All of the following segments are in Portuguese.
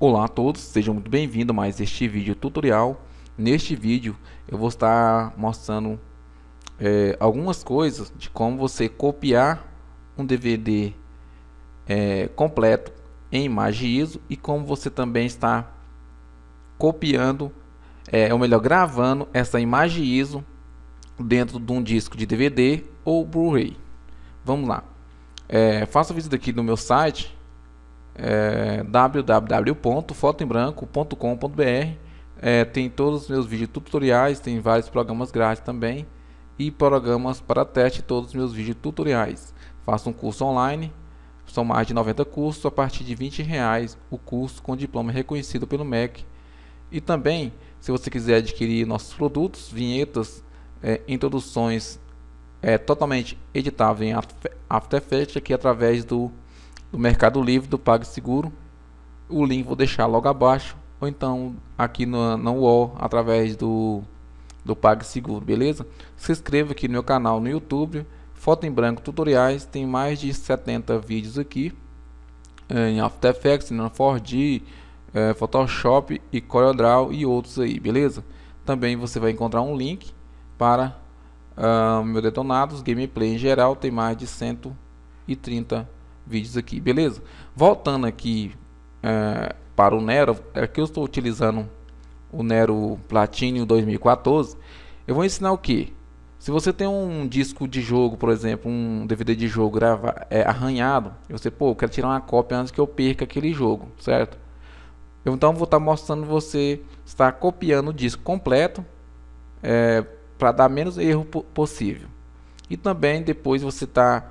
Olá a todos, sejam muito bem-vindos a mais este vídeo tutorial. Neste vídeo eu vou estar mostrando é, algumas coisas de como você copiar um DVD é, completo em imagem ISO e como você também está copiando, é, ou melhor, gravando essa imagem ISO dentro de um disco de DVD ou Blu-ray. Vamos lá. É, faça visita aqui no meu site é, www.fotoembranco.com.br é, tem todos os meus vídeos tutoriais, tem vários programas grátis também e programas para teste todos os meus vídeos tutoriais. Faço um curso online, são mais de 90 cursos a partir de 20 reais o curso com diploma reconhecido pelo MEC. E também, se você quiser adquirir nossos produtos, vinhetas, é, introduções é, totalmente editáveis em After Effects aqui através do do Mercado Livre, do PagSeguro. O link vou deixar logo abaixo, ou então aqui no, no UOL, através do, do PagSeguro, beleza? Se inscreva aqui no meu canal no YouTube, Foto em Branco Tutoriais, tem mais de 70 vídeos aqui, eh, em After Effects, na né, 4D, eh, Photoshop e CorelDRAW e outros aí, beleza? Também você vai encontrar um link para uh, meu detonados, gameplay em geral, tem mais de 130 vídeos vídeos aqui, beleza? Voltando aqui é, para o Nero, é que eu estou utilizando o Nero Platinum 2014. Eu vou ensinar o que? Se você tem um disco de jogo, por exemplo, um DVD de jogo grava, é, arranhado, você, pô, eu quero tirar uma cópia antes que eu perca aquele jogo, certo? Eu, então vou estar tá mostrando você estar copiando o disco completo é, para dar menos erro possível. E também depois você está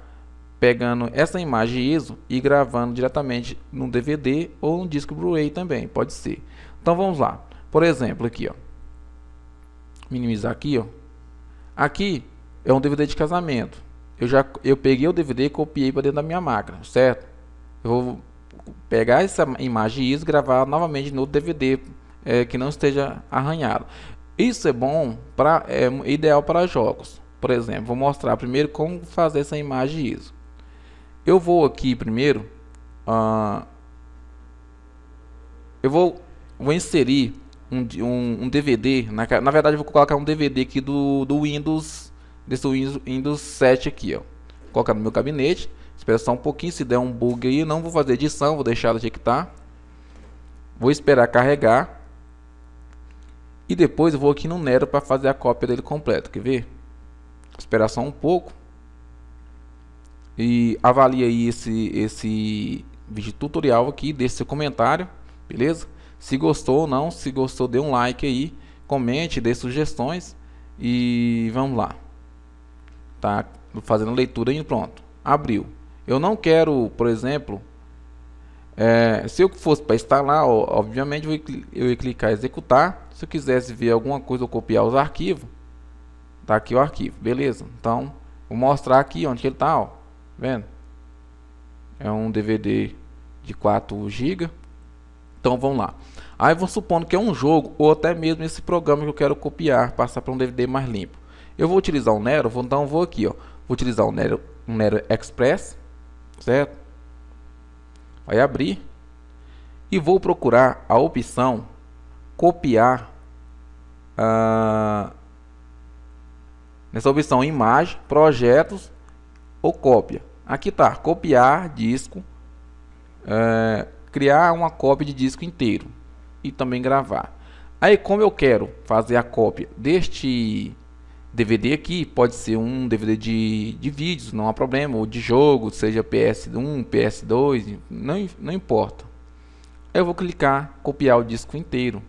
pegando essa imagem ISO e gravando diretamente no DVD ou no disco Blu-ray também, pode ser. Então vamos lá. Por exemplo, aqui, ó. Minimizar aqui, ó. Aqui é um DVD de casamento. Eu já eu peguei o DVD e copiei para dentro da minha máquina, certo? Eu vou pegar essa imagem ISO e gravar novamente no DVD é, que não esteja arranhado. Isso é bom para é ideal para jogos. Por exemplo, vou mostrar primeiro como fazer essa imagem ISO. Eu vou aqui primeiro, uh, eu vou, vou inserir um, um, um DVD, na, na, verdade eu vou colocar um DVD aqui do, do Windows, desse Windows, 7 aqui, ó. Vou colocar no meu gabinete, espera só um pouquinho, se der um bug aí, não vou fazer edição, vou deixar do jeito que tá. Vou esperar carregar. E depois eu vou aqui no Nero para fazer a cópia dele completo, quer ver? Vou esperar só um pouco. E avalie aí esse, esse vídeo tutorial aqui, deixe seu comentário, beleza? Se gostou ou não, se gostou dê um like aí, comente, dê sugestões e vamos lá. Tá fazendo leitura aí, pronto, abriu. Eu não quero, por exemplo, é, se eu fosse para instalar, obviamente eu ia, eu clicar executar. Se eu quisesse ver alguma coisa ou copiar os arquivos, tá aqui o arquivo, beleza? Então, vou mostrar aqui onde ele está ó vendo? É um DVD de 4 GB. Então vamos lá. Aí vamos supondo que é um jogo ou até mesmo esse programa que eu quero copiar, passar para um DVD mais limpo. Eu vou utilizar o Nero, vou, então vou aqui, ó. Vou utilizar o Nero, o Nero Express, certo? Vai abrir e vou procurar a opção copiar ah, nessa opção imagem, projetos ou cópia. Aqui está, copiar disco, é, criar uma cópia de disco inteiro e também gravar. Aí como eu quero fazer a cópia deste DVD aqui, pode ser um DVD de, de vídeos, não há problema, ou de jogo, seja PS1, PS2, não, não importa. Eu vou clicar copiar o disco inteiro.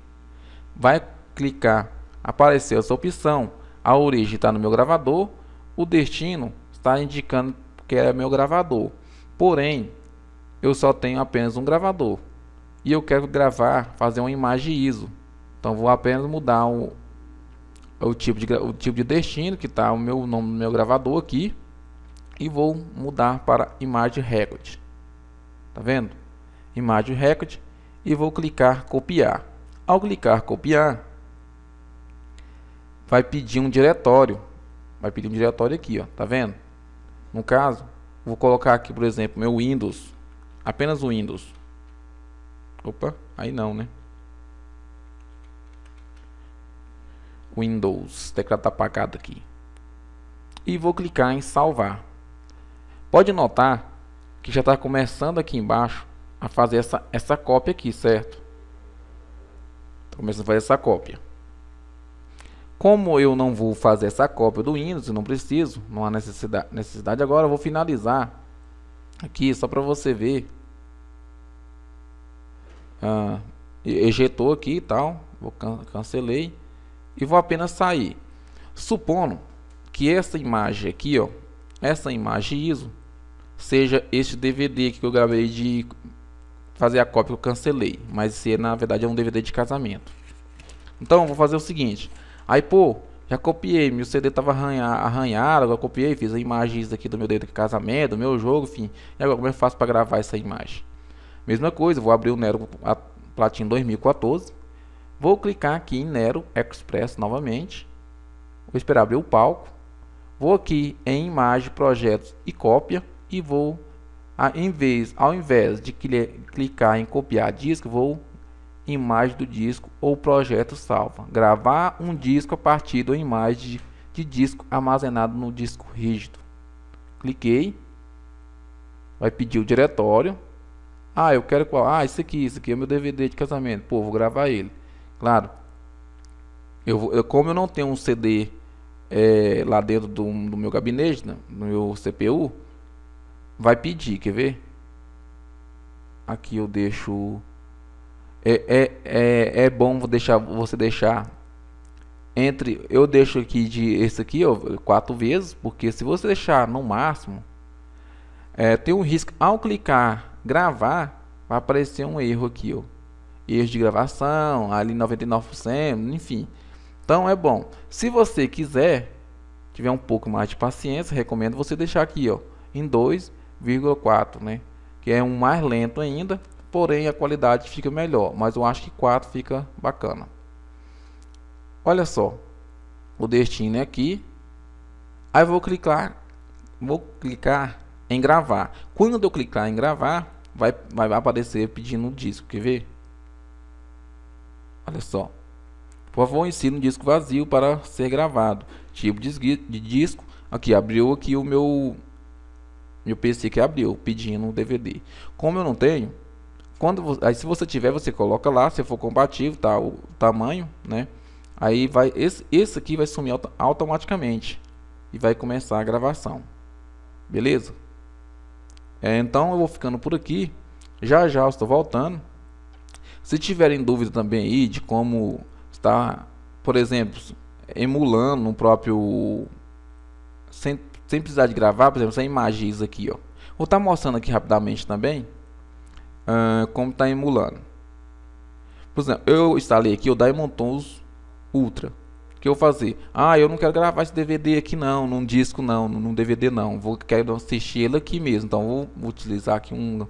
Vai clicar, apareceu essa opção, a origem está no meu gravador, o destino está indicando que era é meu gravador. Porém, eu só tenho apenas um gravador. E eu quero gravar, fazer uma imagem ISO. Então vou apenas mudar o, o, tipo, de, o tipo de destino que está o meu nome do meu gravador aqui. E vou mudar para imagem record. Tá vendo? Imagem record. E vou clicar copiar. Ao clicar copiar, vai pedir um diretório. Vai pedir um diretório aqui, ó. Tá vendo? No caso, vou colocar aqui, por exemplo, meu Windows, apenas o Windows. Opa, aí não, né? Windows, teclado tá apagado aqui. E vou clicar em salvar. Pode notar que já está começando aqui embaixo a fazer essa, essa cópia aqui, certo? Começando a fazer essa cópia. Como eu não vou fazer essa cópia do Windows, não preciso, não há necessidade, necessidade agora, eu vou finalizar aqui só para você ver. Ah, ejetou aqui e tal, vou can cancelei e vou apenas sair. Supondo que essa imagem aqui, ó, essa imagem ISO, seja este DVD que eu gravei de fazer a cópia que eu cancelei, mas se é, na verdade é um DVD de casamento. Então vou fazer o seguinte, Aí, pô, já copiei, meu CD tava arranhado, agora copiei, fiz a imagem aqui do meu dedo de é casamento, do meu jogo, enfim. E agora como eu é faço para gravar essa imagem? Mesma coisa, vou abrir o Nero Platinum 2014, vou clicar aqui em Nero Express novamente, vou esperar abrir o palco, vou aqui em imagem, projetos e cópia e vou, em vez, ao invés de clicar em copiar disco, vou imagem do disco ou projeto salva. Gravar um disco a partir da imagem de disco armazenado no disco rígido. Cliquei. Vai pedir o diretório. Ah, eu quero qual? Ah, esse aqui, isso aqui é meu DVD de casamento. Pô, vou gravar ele. Claro. Eu, eu como eu não tenho um CD é, lá dentro do, do meu gabinete, né, no meu CPU, vai pedir, quer ver? Aqui eu deixo é, é, é, é, bom deixar, você deixar entre. Eu deixo aqui de esse aqui, ó, quatro vezes, porque se você deixar no máximo, é, tem um risco. Ao clicar gravar, vai aparecer um erro aqui, ó. Erro de gravação, ali 99%, enfim. Então é bom. Se você quiser, tiver um pouco mais de paciência, recomendo você deixar aqui, ó, em 2,4, né? Que é um mais lento ainda porém a qualidade fica melhor, mas eu acho que 4 fica bacana. Olha só, o destino é aqui, aí vou clicar, vou clicar em gravar. Quando eu clicar em gravar, vai, vai aparecer pedindo o um disco, quer ver? Olha só. Por favor, ensine um disco vazio para ser gravado. Tipo de disco, aqui abriu aqui o meu meu PC que abriu pedindo um DVD. Como eu não tenho, quando aí se você tiver, você coloca lá, se for compatível, tá o tamanho, né? Aí vai esse, esse aqui vai sumir automaticamente e vai começar a gravação. Beleza? É, então eu vou ficando por aqui. Já já eu estou voltando. Se tiverem dúvida também aí de como está, por exemplo, emulando o próprio sem, sem precisar de gravar, por exemplo, essa imagem aqui, ó. Vou estar tá mostrando aqui rapidamente também uh, como está emulando. Por exemplo, eu instalei aqui o Diamond Tons Ultra. O que eu vou fazer? Ah, eu não quero gravar esse DVD aqui não, num disco não, num DVD não. Vou quero assistir ele aqui mesmo. Então vou, vou utilizar aqui um,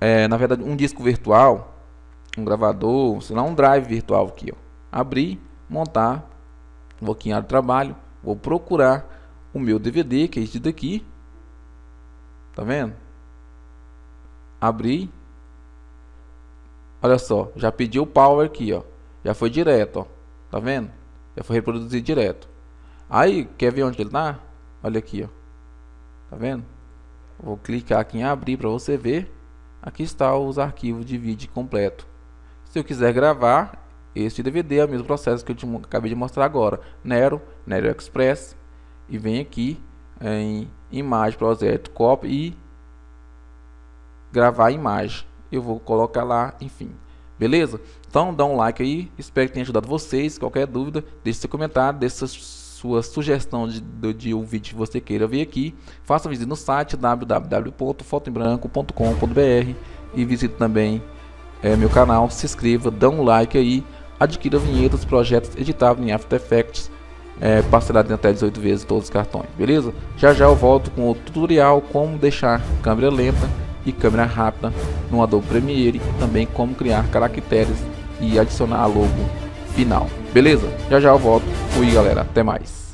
é, na verdade um disco virtual, um gravador, sei lá, um drive virtual aqui. Ó. Abrir, montar, vou aqui em área de trabalho, vou procurar o meu DVD que é esse daqui. Tá vendo? abrir. Olha só, já pediu o power aqui, ó. Já foi direto, ó. Tá vendo? Já foi reproduzir direto. Aí, quer ver onde ele tá? Olha aqui, ó. Tá vendo? Vou clicar aqui em abrir para você ver. Aqui está os arquivos de vídeo completo. Se eu quiser gravar este DVD, é o mesmo processo que eu te, acabei de mostrar agora. Nero, Nero Express. E vem aqui em imagem, projeto, copy e gravar a imagem. Eu vou colocar lá, enfim. Beleza? Então dá um like aí, espero que tenha ajudado vocês. Qualquer dúvida, deixe seu comentário, deixe sua sugestão de, de, de, um vídeo que você queira ver aqui. Faça visita no site www.fotoembranco.com.br e visite também é, meu canal, se inscreva, dá um like aí, adquira vinhetas, projetos editáveis em After Effects, é, parcelado em até 18 vezes todos os cartões, beleza? Já já eu volto com o tutorial como deixar câmera lenta e câmera rápida no Adobe Premiere e também como criar caracteres e adicionar a logo final. Beleza? Já já eu volto. Fui galera, até mais.